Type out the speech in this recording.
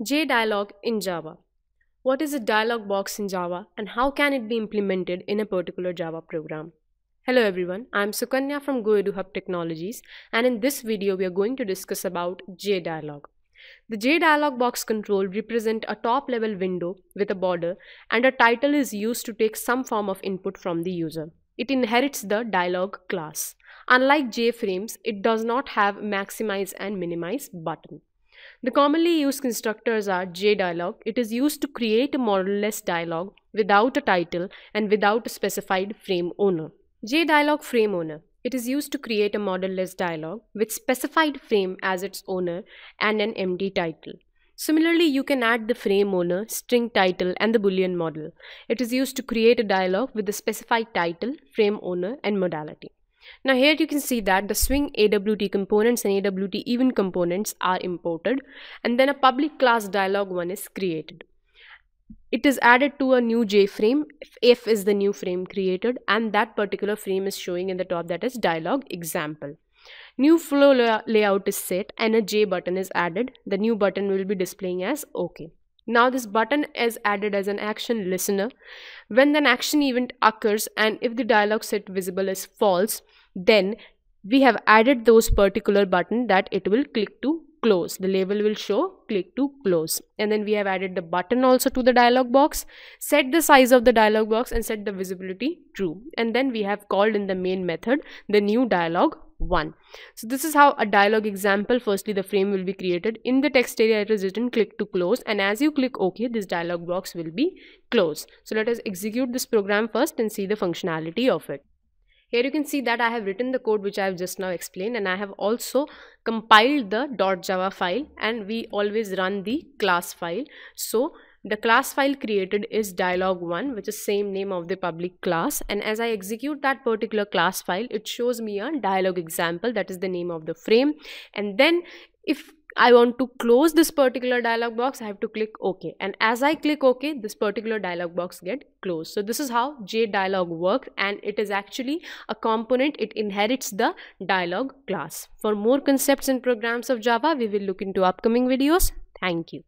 JDialog in Java. What is a dialog box in Java and how can it be implemented in a particular Java program? Hello everyone, I'm Sukanya from Goedu Hub Technologies and in this video we are going to discuss about JDialog. The JDialog box control represent a top level window with a border and a title is used to take some form of input from the user. It inherits the dialog class. Unlike JFrames, it does not have maximize and minimize button. The commonly used constructors are JDialog. It is used to create a modelless dialog without a title and without a specified frame owner. JDialog frame owner. It is used to create a modelless dialog with specified frame as its owner and an MD title. Similarly, you can add the frame owner, string title, and the boolean model. It is used to create a dialog with the specified title, frame owner, and modality. Now here you can see that the swing AWT components and AWT even components are imported and then a public class dialog one is created. It is added to a new JFrame. if F is the new frame created and that particular frame is showing in the top that is dialog example. New flow layout is set and a J button is added. The new button will be displaying as OK. Now this button is added as an action listener. When an action event occurs and if the dialog set visible is false, then we have added those particular button that it will click to close. The label will show click to close. And then we have added the button also to the dialog box. Set the size of the dialog box and set the visibility true. And then we have called in the main method the new dialog 1. So this is how a dialog example, firstly the frame will be created. In the text area it is written click to close and as you click OK, this dialog box will be closed. So let us execute this program first and see the functionality of it. Here you can see that I have written the code which I have just now explained and I have also compiled the .java file and we always run the class file. So the class file created is dialog1 which is same name of the public class and as I execute that particular class file it shows me a dialog example that is the name of the frame and then if I want to close this particular dialog box I have to click OK and as I click OK this particular dialog box get closed so this is how JDialog works and it is actually a component it inherits the dialog class for more concepts and programs of Java we will look into upcoming videos thank you